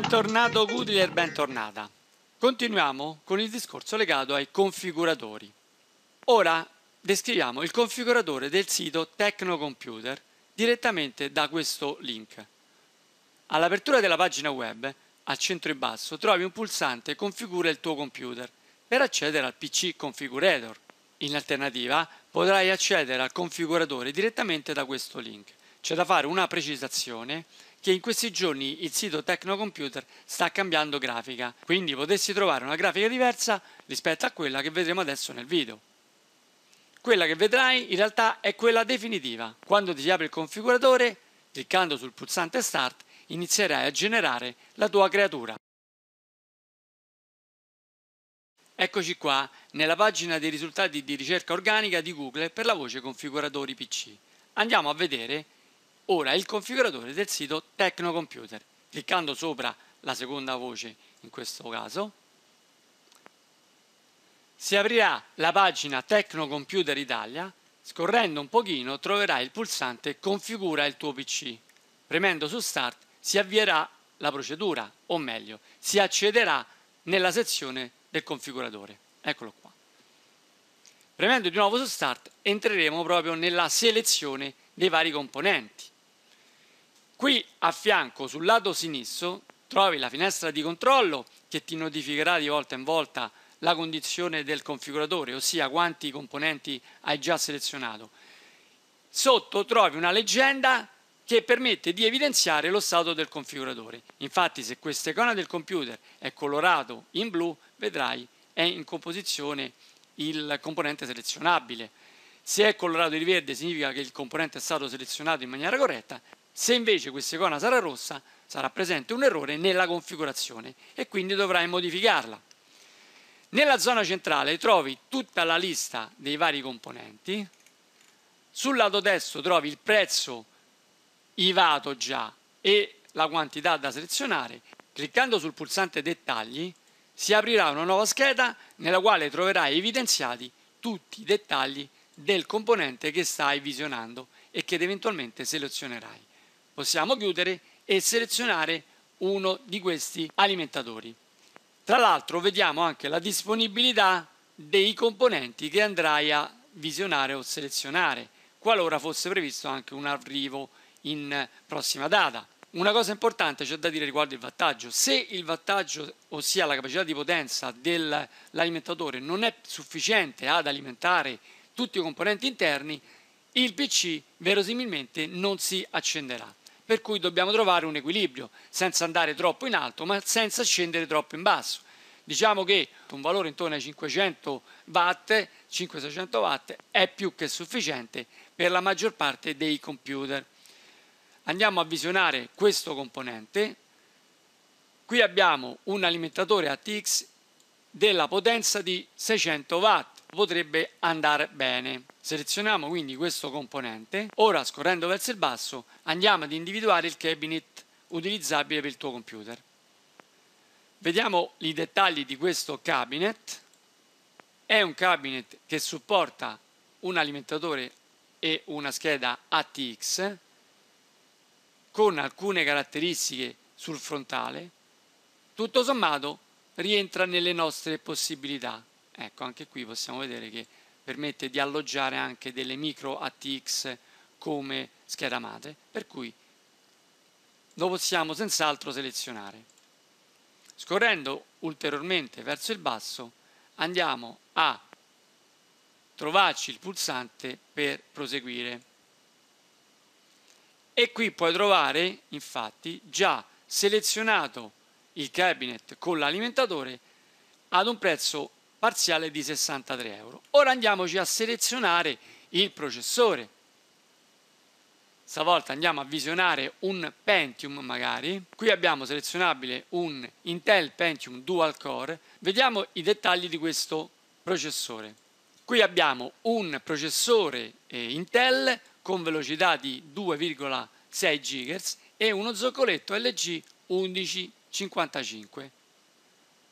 Bentornato Goodler, bentornata. Continuiamo con il discorso legato ai configuratori. Ora descriviamo il configuratore del sito Tecnocomputer direttamente da questo link. All'apertura della pagina web, al centro in basso, trovi un pulsante Configura il tuo computer per accedere al PC Configurator. In alternativa potrai accedere al configuratore direttamente da questo link. C'è da fare una precisazione che in questi giorni il sito Tecnocomputer sta cambiando grafica, quindi potessi trovare una grafica diversa rispetto a quella che vedremo adesso nel video. Quella che vedrai in realtà è quella definitiva. Quando ti si apre il configuratore, cliccando sul pulsante Start, inizierai a generare la tua creatura. Eccoci qua nella pagina dei risultati di ricerca organica di Google per la voce configuratori PC. Andiamo a vedere Ora il configuratore del sito Tecnocomputer, cliccando sopra la seconda voce in questo caso, si aprirà la pagina Tecnocomputer Italia, scorrendo un pochino troverai il pulsante Configura il tuo PC. Premendo su Start si avvierà la procedura, o meglio, si accederà nella sezione del configuratore. Eccolo qua. Premendo di nuovo su Start entreremo proprio nella selezione dei vari componenti. Qui a fianco, sul lato sinistro, trovi la finestra di controllo che ti notificherà di volta in volta la condizione del configuratore, ossia quanti componenti hai già selezionato. Sotto trovi una leggenda che permette di evidenziare lo stato del configuratore. Infatti se questa icona del computer è colorato in blu, vedrai è in composizione il componente selezionabile. Se è colorato di verde significa che il componente è stato selezionato in maniera corretta se invece questa icona sarà rossa, sarà presente un errore nella configurazione e quindi dovrai modificarla. Nella zona centrale trovi tutta la lista dei vari componenti, sul lato destro trovi il prezzo IVAto già e la quantità da selezionare. Cliccando sul pulsante dettagli si aprirà una nuova scheda nella quale troverai evidenziati tutti i dettagli del componente che stai visionando e che eventualmente selezionerai possiamo chiudere e selezionare uno di questi alimentatori. Tra l'altro vediamo anche la disponibilità dei componenti che andrai a visionare o selezionare, qualora fosse previsto anche un arrivo in prossima data. Una cosa importante c'è da dire riguardo il vantaggio. Se il vantaggio, ossia la capacità di potenza dell'alimentatore, non è sufficiente ad alimentare tutti i componenti interni, il PC verosimilmente non si accenderà per cui dobbiamo trovare un equilibrio, senza andare troppo in alto, ma senza scendere troppo in basso. Diciamo che un valore intorno ai 500 watt, 500-600 watt, è più che sufficiente per la maggior parte dei computer. Andiamo a visionare questo componente. Qui abbiamo un alimentatore ATX della potenza di 600 watt potrebbe andare bene. Selezioniamo quindi questo componente. Ora scorrendo verso il basso andiamo ad individuare il cabinet utilizzabile per il tuo computer. Vediamo i dettagli di questo cabinet. È un cabinet che supporta un alimentatore e una scheda ATX con alcune caratteristiche sul frontale. Tutto sommato rientra nelle nostre possibilità. Ecco, anche qui possiamo vedere che permette di alloggiare anche delle micro ATX come scheda madre, per cui lo possiamo senz'altro selezionare. Scorrendo ulteriormente verso il basso andiamo a trovarci il pulsante per proseguire. E qui puoi trovare infatti già selezionato il cabinet con l'alimentatore ad un prezzo parziale di 63 euro. Ora andiamoci a selezionare il processore. Stavolta andiamo a visionare un Pentium magari. Qui abbiamo selezionabile un Intel Pentium Dual Core. Vediamo i dettagli di questo processore. Qui abbiamo un processore eh, Intel con velocità di 2,6 GHz e uno zoccoletto LG 1155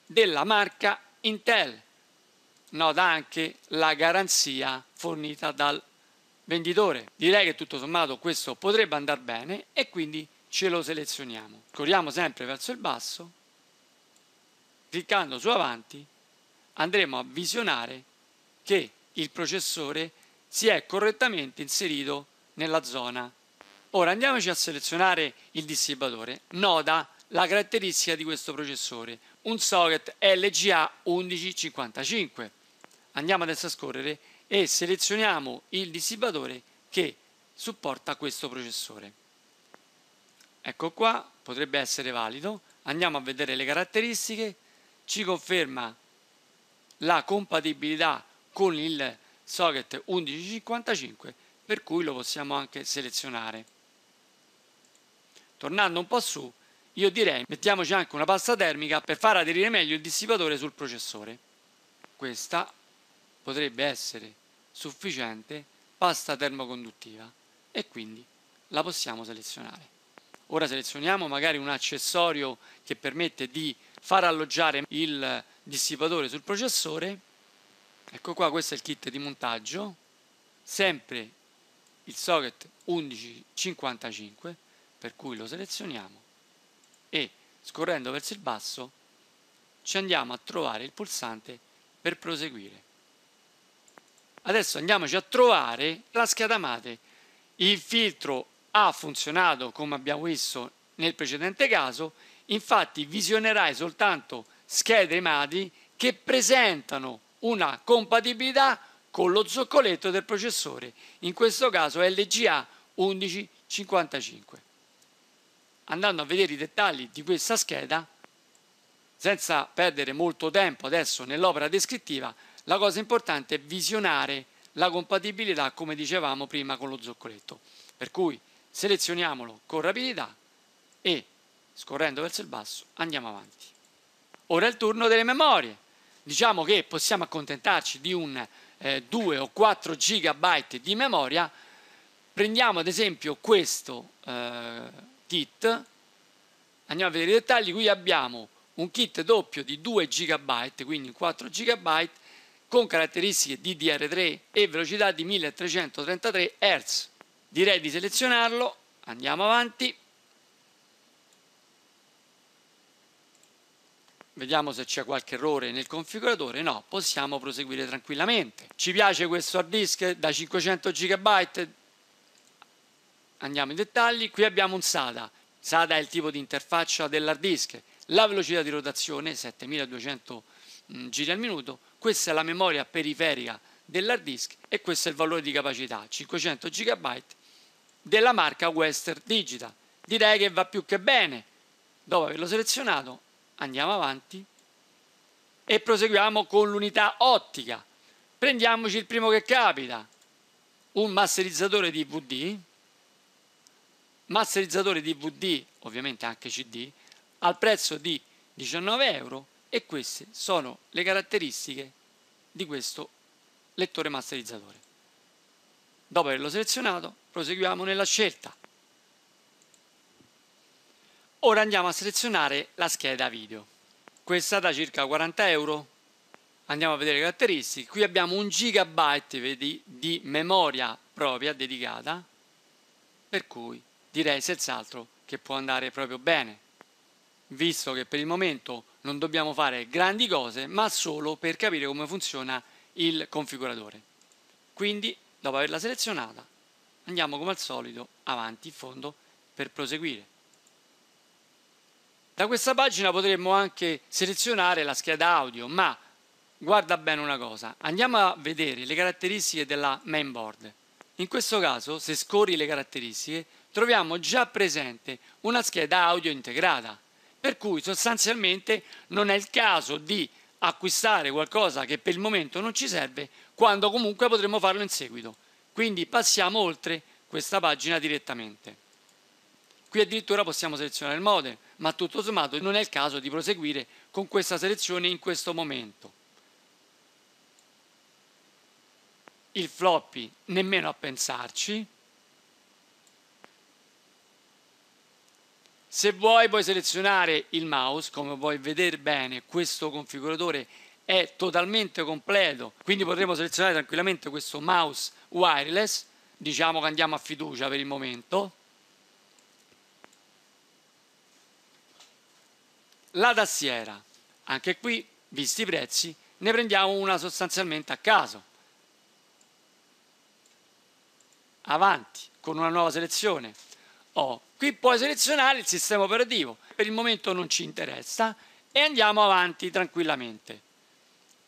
della marca Intel nota anche la garanzia fornita dal venditore. Direi che tutto sommato questo potrebbe andare bene e quindi ce lo selezioniamo. Corriamo sempre verso il basso, cliccando su avanti andremo a visionare che il processore si è correttamente inserito nella zona. Ora andiamoci a selezionare il dissipatore. Nota la caratteristica di questo processore, un socket LGA 1155 andiamo adesso a scorrere e selezioniamo il dissipatore che supporta questo processore. Ecco qua, potrebbe essere valido. Andiamo a vedere le caratteristiche, ci conferma la compatibilità con il socket 1155 per cui lo possiamo anche selezionare. Tornando un po' su, io direi mettiamoci anche una pasta termica per far aderire meglio il dissipatore sul processore. Questa potrebbe essere sufficiente pasta termoconduttiva e quindi la possiamo selezionare. Ora selezioniamo magari un accessorio che permette di far alloggiare il dissipatore sul processore. Ecco qua, questo è il kit di montaggio, sempre il socket 1155, per cui lo selezioniamo e scorrendo verso il basso ci andiamo a trovare il pulsante per proseguire. Adesso andiamoci a trovare la scheda madre. Il filtro ha funzionato come abbiamo visto nel precedente caso, infatti visionerai soltanto schede madri che presentano una compatibilità con lo zoccoletto del processore, in questo caso LGA 1155. Andando a vedere i dettagli di questa scheda, senza perdere molto tempo adesso nell'opera descrittiva, la cosa importante è visionare la compatibilità, come dicevamo prima, con lo zoccoletto. Per cui selezioniamolo con rapidità e, scorrendo verso il basso, andiamo avanti. Ora è il turno delle memorie. Diciamo che possiamo accontentarci di un eh, 2 o 4 GB di memoria. Prendiamo ad esempio questo eh, kit, andiamo a vedere i dettagli, qui abbiamo un kit doppio di 2 GB, quindi 4 GB con caratteristiche DDR3 e velocità di 1333 Hz. Direi di selezionarlo, andiamo avanti. Vediamo se c'è qualche errore nel configuratore, no, possiamo proseguire tranquillamente. Ci piace questo hard disk da 500 GB, andiamo in dettagli, qui abbiamo un SATA, SATA è il tipo di interfaccia dell'hard disk, la velocità di rotazione 7200 giri al minuto, questa è la memoria periferica dell'hard disk e questo è il valore di capacità, 500 GB della marca Western Digital. Direi che va più che bene. Dopo averlo selezionato andiamo avanti e proseguiamo con l'unità ottica. Prendiamoci il primo che capita, un masterizzatore DVD, masterizzatore DVD, ovviamente anche CD, al prezzo di 19 euro e queste sono le caratteristiche di questo lettore masterizzatore. Dopo averlo selezionato, proseguiamo nella scelta. Ora andiamo a selezionare la scheda video. Questa da circa 40 euro. Andiamo a vedere le caratteristiche. Qui abbiamo un gigabyte vedi, di memoria propria dedicata, per cui direi senz'altro che può andare proprio bene, visto che per il momento non dobbiamo fare grandi cose, ma solo per capire come funziona il configuratore. Quindi, dopo averla selezionata, andiamo come al solito avanti in fondo per proseguire. Da questa pagina potremmo anche selezionare la scheda audio, ma guarda bene una cosa, andiamo a vedere le caratteristiche della mainboard. In questo caso, se scorri le caratteristiche, troviamo già presente una scheda audio integrata, per cui sostanzialmente non è il caso di acquistare qualcosa che per il momento non ci serve, quando comunque potremo farlo in seguito. Quindi passiamo oltre questa pagina direttamente. Qui addirittura possiamo selezionare il modem, ma tutto sommato non è il caso di proseguire con questa selezione in questo momento. Il floppy nemmeno a pensarci, Se vuoi puoi selezionare il mouse, come puoi vedere bene questo configuratore è totalmente completo, quindi potremo selezionare tranquillamente questo mouse wireless, diciamo che andiamo a fiducia per il momento. La tastiera, anche qui visti i prezzi ne prendiamo una sostanzialmente a caso. Avanti con una nuova selezione. Ho Qui puoi selezionare il sistema operativo, per il momento non ci interessa e andiamo avanti tranquillamente.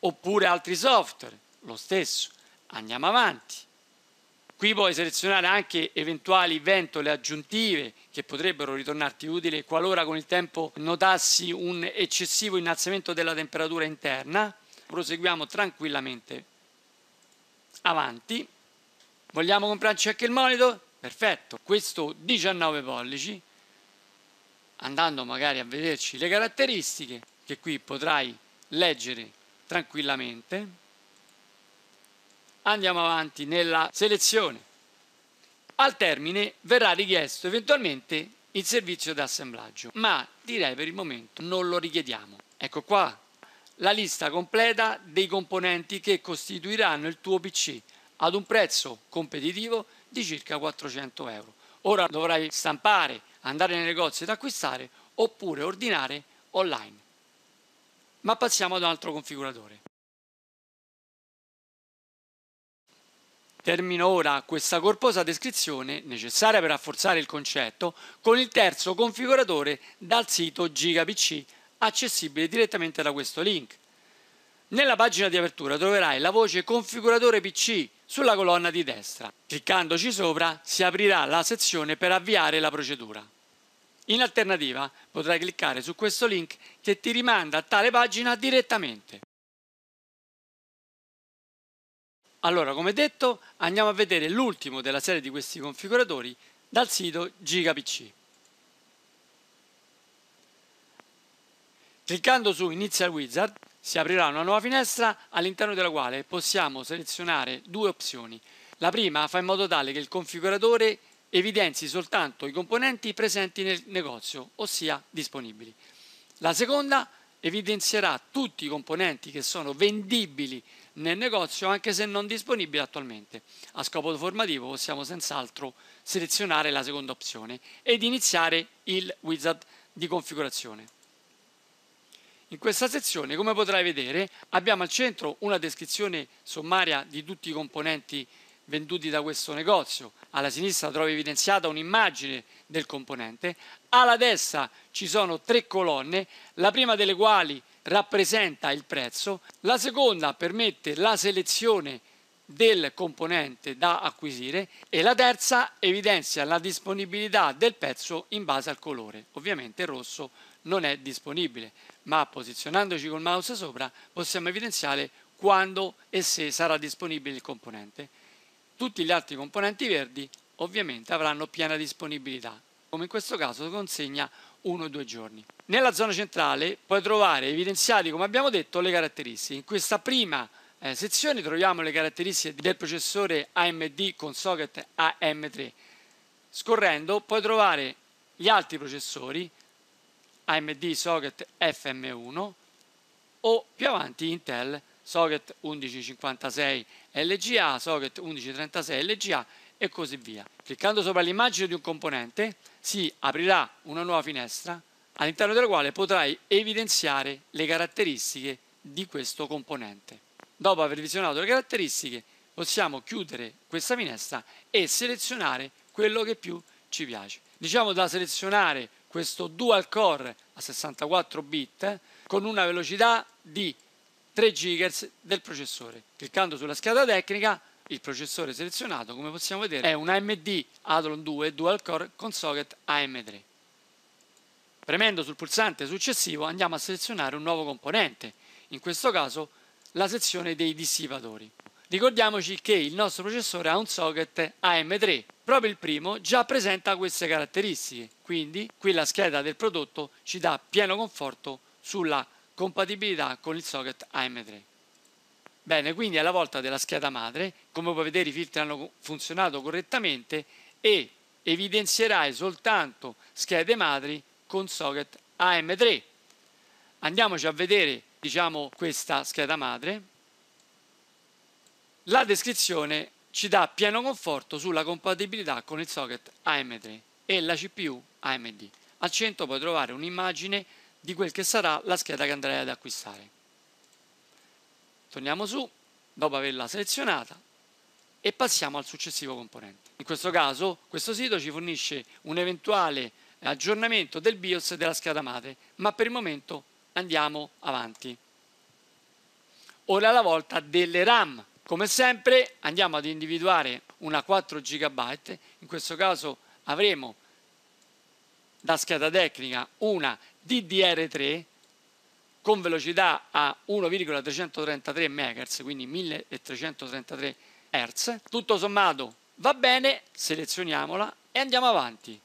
Oppure altri software, lo stesso, andiamo avanti. Qui puoi selezionare anche eventuali ventole aggiuntive che potrebbero ritornarti utili qualora con il tempo notassi un eccessivo innalzamento della temperatura interna. Proseguiamo tranquillamente avanti. Vogliamo comprarci anche il monitor? Perfetto, questo 19 pollici, andando magari a vederci le caratteristiche, che qui potrai leggere tranquillamente, andiamo avanti nella selezione. Al termine verrà richiesto eventualmente il servizio di assemblaggio, ma direi per il momento non lo richiediamo. Ecco qua la lista completa dei componenti che costituiranno il tuo PC ad un prezzo competitivo di circa 400 euro. Ora dovrai stampare, andare nei negozi ed acquistare oppure ordinare online. Ma passiamo ad un altro configuratore. Termino ora questa corposa descrizione necessaria per rafforzare il concetto con il terzo configuratore dal sito GigaPC accessibile direttamente da questo link. Nella pagina di apertura troverai la voce configuratore PC sulla colonna di destra. Cliccandoci sopra si aprirà la sezione per avviare la procedura. In alternativa potrai cliccare su questo link che ti rimanda a tale pagina direttamente. Allora, come detto, andiamo a vedere l'ultimo della serie di questi configuratori dal sito GigaPC. Cliccando su Initial Wizard si aprirà una nuova finestra all'interno della quale possiamo selezionare due opzioni. La prima fa in modo tale che il configuratore evidenzi soltanto i componenti presenti nel negozio, ossia disponibili. La seconda evidenzierà tutti i componenti che sono vendibili nel negozio anche se non disponibili attualmente. A scopo formativo possiamo senz'altro selezionare la seconda opzione ed iniziare il wizard di configurazione. In questa sezione, come potrai vedere, abbiamo al centro una descrizione sommaria di tutti i componenti venduti da questo negozio. Alla sinistra trovi evidenziata un'immagine del componente. Alla destra ci sono tre colonne, la prima delle quali rappresenta il prezzo, la seconda permette la selezione del componente da acquisire e la terza evidenzia la disponibilità del pezzo in base al colore. Ovviamente il rosso non è disponibile ma posizionandoci col mouse sopra possiamo evidenziare quando e se sarà disponibile il componente. Tutti gli altri componenti verdi ovviamente avranno piena disponibilità, come in questo caso consegna uno o due giorni. Nella zona centrale puoi trovare evidenziati, come abbiamo detto, le caratteristiche. In questa prima eh, sezione troviamo le caratteristiche del processore AMD con socket AM3. Scorrendo puoi trovare gli altri processori AMD socket FM1 o più avanti Intel socket 1156 LGA, socket 1136 LGA e così via. Cliccando sopra l'immagine di un componente si aprirà una nuova finestra all'interno della quale potrai evidenziare le caratteristiche di questo componente. Dopo aver visionato le caratteristiche possiamo chiudere questa finestra e selezionare quello che più ci piace. Diciamo da selezionare questo dual core a 64 bit eh, con una velocità di 3 GHz del processore. Cliccando sulla scheda tecnica, il processore selezionato, come possiamo vedere, è un AMD Athlon 2 dual core con socket AM3. Premendo sul pulsante successivo andiamo a selezionare un nuovo componente, in questo caso la sezione dei dissipatori. Ricordiamoci che il nostro processore ha un socket AM3, proprio il primo già presenta queste caratteristiche, quindi qui la scheda del prodotto ci dà pieno conforto sulla compatibilità con il socket AM3. Bene, quindi alla volta della scheda madre, come puoi vedere i filtri hanno funzionato correttamente e evidenzierai soltanto schede madri con socket AM3. Andiamoci a vedere diciamo, questa scheda madre. La descrizione ci dà pieno conforto sulla compatibilità con il socket AM3 e la CPU AMD. Al centro puoi trovare un'immagine di quel che sarà la scheda che andrai ad acquistare. Torniamo su, dopo averla selezionata, e passiamo al successivo componente. In questo caso questo sito ci fornisce un eventuale aggiornamento del BIOS della scheda madre, ma per il momento andiamo avanti. Ora la volta delle RAM come sempre andiamo ad individuare una 4 GB, in questo caso avremo da scheda tecnica una DDR3 con velocità a 1,333 MHz, quindi 1333 Hz. Tutto sommato va bene, selezioniamola e andiamo avanti.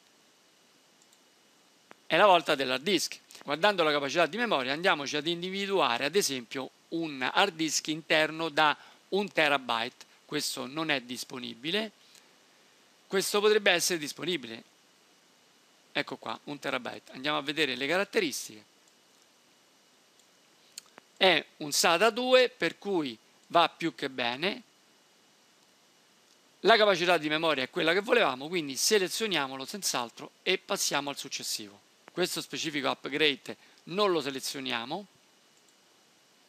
È la volta dell'hard disk. Guardando la capacità di memoria andiamoci ad individuare ad esempio un hard disk interno da un terabyte, questo non è disponibile, questo potrebbe essere disponibile. Ecco qua, un terabyte. Andiamo a vedere le caratteristiche. È un SATA 2 per cui va più che bene. La capacità di memoria è quella che volevamo, quindi selezioniamolo senz'altro e passiamo al successivo. Questo specifico upgrade non lo selezioniamo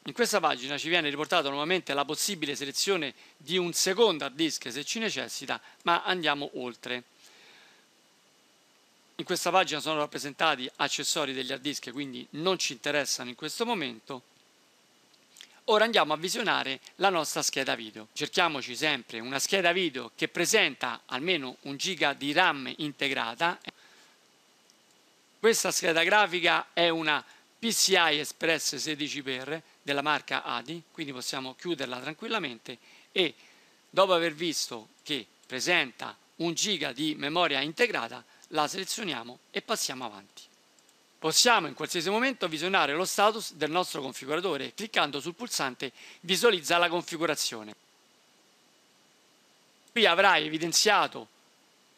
in questa pagina ci viene riportata nuovamente la possibile selezione di un secondo hard disk se ci necessita, ma andiamo oltre. In questa pagina sono rappresentati accessori degli hard disk, quindi non ci interessano in questo momento. Ora andiamo a visionare la nostra scheda video. Cerchiamoci sempre una scheda video che presenta almeno un giga di RAM integrata. Questa scheda grafica è una PCI Express 16x della marca ADI, quindi possiamo chiuderla tranquillamente e dopo aver visto che presenta un giga di memoria integrata, la selezioniamo e passiamo avanti. Possiamo in qualsiasi momento visionare lo status del nostro configuratore cliccando sul pulsante Visualizza la configurazione. Qui avrai evidenziato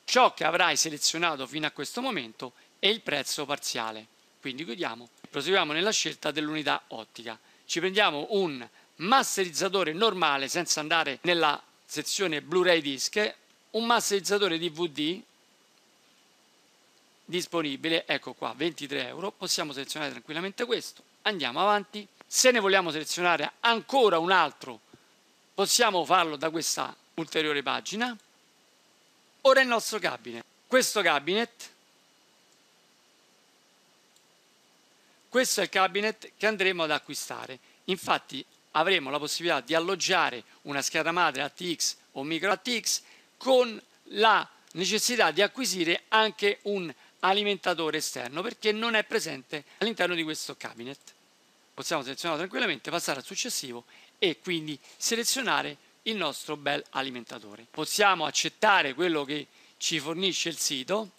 ciò che avrai selezionato fino a questo momento e il prezzo parziale. Quindi chiudiamo e proseguiamo nella scelta dell'unità ottica ci prendiamo un masterizzatore normale senza andare nella sezione Blu-ray disc, un masterizzatore DVD disponibile, ecco qua, 23 euro, possiamo selezionare tranquillamente questo, andiamo avanti, se ne vogliamo selezionare ancora un altro possiamo farlo da questa ulteriore pagina, ora il nostro cabinet, questo cabinet Questo è il cabinet che andremo ad acquistare. Infatti avremo la possibilità di alloggiare una scheda madre ATX o micro ATX con la necessità di acquisire anche un alimentatore esterno perché non è presente all'interno di questo cabinet. Possiamo selezionarlo tranquillamente, passare al successivo e quindi selezionare il nostro bel alimentatore. Possiamo accettare quello che ci fornisce il sito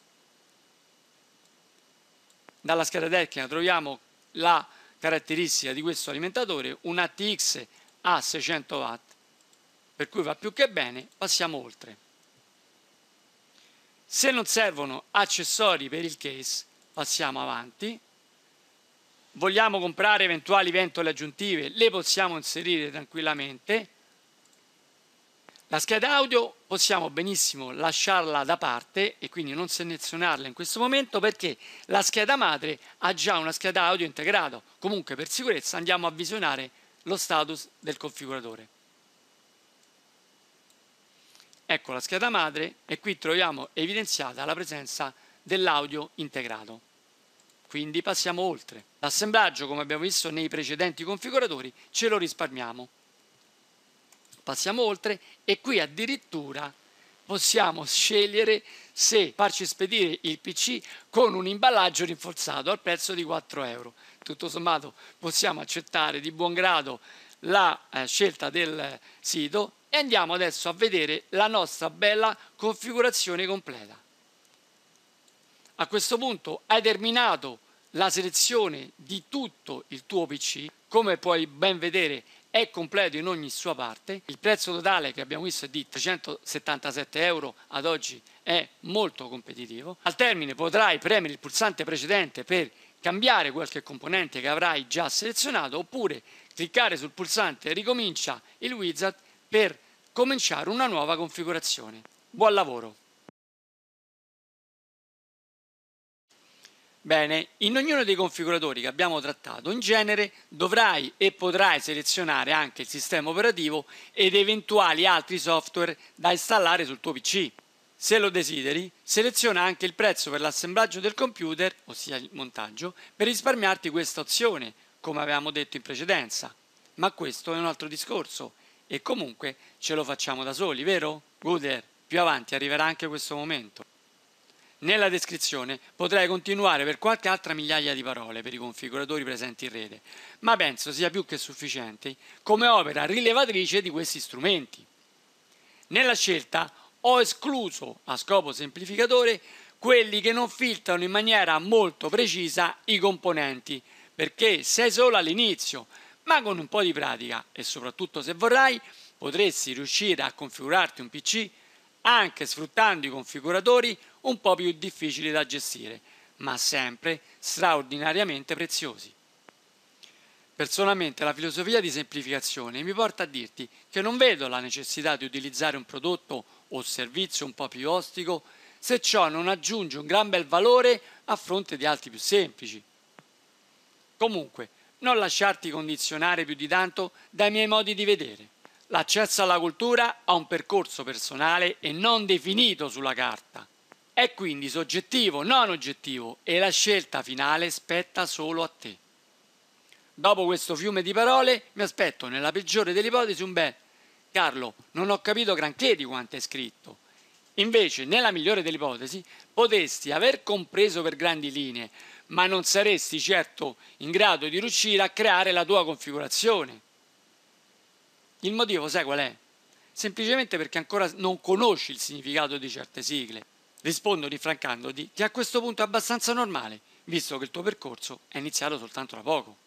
dalla scheda tecnica troviamo la caratteristica di questo alimentatore, un ATX a 600 watt, per cui va più che bene, passiamo oltre. Se non servono accessori per il case, passiamo avanti. Vogliamo comprare eventuali ventole aggiuntive, le possiamo inserire tranquillamente la scheda audio possiamo benissimo lasciarla da parte e quindi non selezionarla in questo momento perché la scheda madre ha già una scheda audio integrata. Comunque per sicurezza andiamo a visionare lo status del configuratore. Ecco la scheda madre e qui troviamo evidenziata la presenza dell'audio integrato. Quindi passiamo oltre. L'assemblaggio, come abbiamo visto nei precedenti configuratori, ce lo risparmiamo passiamo oltre e qui addirittura possiamo scegliere se farci spedire il PC con un imballaggio rinforzato al prezzo di 4 euro. Tutto sommato possiamo accettare di buon grado la eh, scelta del sito e andiamo adesso a vedere la nostra bella configurazione completa. A questo punto hai terminato la selezione di tutto il tuo PC, come puoi ben vedere è completo in ogni sua parte. Il prezzo totale che abbiamo visto è di 377 euro ad oggi è molto competitivo. Al termine potrai premere il pulsante precedente per cambiare qualche componente che avrai già selezionato oppure cliccare sul pulsante ricomincia il wizard per cominciare una nuova configurazione. Buon lavoro! Bene, in ognuno dei configuratori che abbiamo trattato in genere dovrai e potrai selezionare anche il sistema operativo ed eventuali altri software da installare sul tuo PC. Se lo desideri, seleziona anche il prezzo per l'assemblaggio del computer, ossia il montaggio, per risparmiarti questa opzione, come avevamo detto in precedenza. Ma questo è un altro discorso e comunque ce lo facciamo da soli, vero? Gooder, più avanti arriverà anche questo momento. Nella descrizione potrei continuare per qualche altra migliaia di parole per i configuratori presenti in rete, ma penso sia più che sufficiente come opera rilevatrice di questi strumenti. Nella scelta ho escluso, a scopo semplificatore, quelli che non filtrano in maniera molto precisa i componenti, perché sei solo all'inizio, ma con un po' di pratica e soprattutto se vorrai potresti riuscire a configurarti un PC anche sfruttando i configuratori un po' più difficili da gestire, ma sempre straordinariamente preziosi. Personalmente la filosofia di semplificazione mi porta a dirti che non vedo la necessità di utilizzare un prodotto o servizio un po' più ostico se ciò non aggiunge un gran bel valore a fronte di altri più semplici. Comunque, non lasciarti condizionare più di tanto dai miei modi di vedere. L'accesso alla cultura ha un percorso personale e non definito sulla carta. È quindi soggettivo, non oggettivo, e la scelta finale spetta solo a te. Dopo questo fiume di parole, mi aspetto nella peggiore delle ipotesi un bel Carlo, non ho capito granché di quanto hai scritto. Invece, nella migliore delle ipotesi, potresti aver compreso per grandi linee, ma non saresti certo in grado di riuscire a creare la tua configurazione. Il motivo sai qual è? Semplicemente perché ancora non conosci il significato di certe sigle rispondo rinfrancandoti che a questo punto è abbastanza normale, visto che il tuo percorso è iniziato soltanto da poco.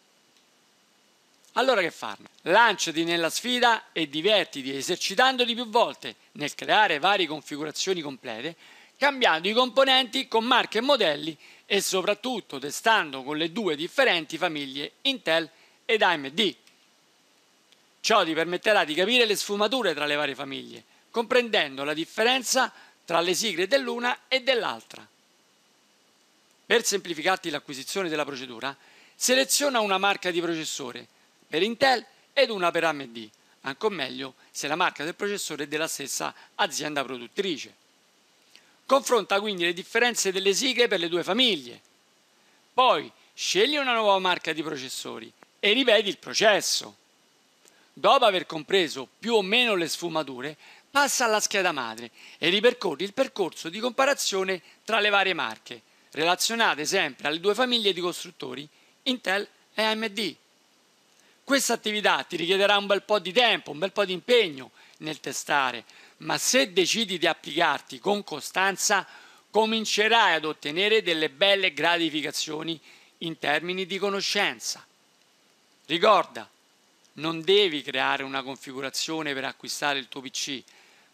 Allora che farne? Lanciati nella sfida e divertiti esercitandoti più volte nel creare varie configurazioni complete, cambiando i componenti con marche e modelli e soprattutto testando con le due differenti famiglie Intel ed AMD. Ciò ti permetterà di capire le sfumature tra le varie famiglie, comprendendo la differenza tra le sigle dell'una e dell'altra. Per semplificarti l'acquisizione della procedura, seleziona una marca di processore per Intel ed una per AMD, ancora meglio se la marca del processore è della stessa azienda produttrice. Confronta quindi le differenze delle sigle per le due famiglie. Poi scegli una nuova marca di processori e ripeti il processo. Dopo aver compreso più o meno le sfumature, passa alla scheda madre e ripercorre il percorso di comparazione tra le varie marche, relazionate sempre alle due famiglie di costruttori, Intel e AMD. Questa attività ti richiederà un bel po' di tempo, un bel po' di impegno nel testare, ma se decidi di applicarti con costanza, comincerai ad ottenere delle belle gratificazioni in termini di conoscenza. Ricorda, non devi creare una configurazione per acquistare il tuo PC,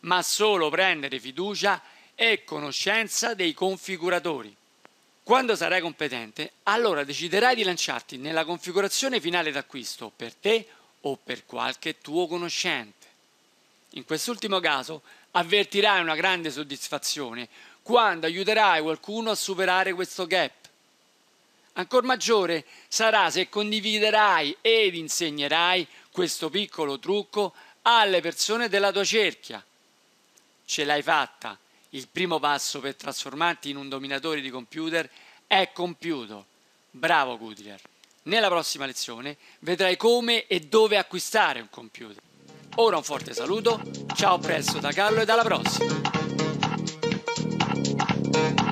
ma solo prendere fiducia e conoscenza dei configuratori. Quando sarai competente, allora deciderai di lanciarti nella configurazione finale d'acquisto per te o per qualche tuo conoscente. In quest'ultimo caso avvertirai una grande soddisfazione quando aiuterai qualcuno a superare questo gap. Ancora maggiore sarà se condividerai ed insegnerai questo piccolo trucco alle persone della tua cerchia ce l'hai fatta, il primo passo per trasformarti in un dominatore di computer è compiuto. Bravo Goodyear! Nella prossima lezione vedrai come e dove acquistare un computer. Ora un forte saluto, ciao presto da Carlo e alla prossima!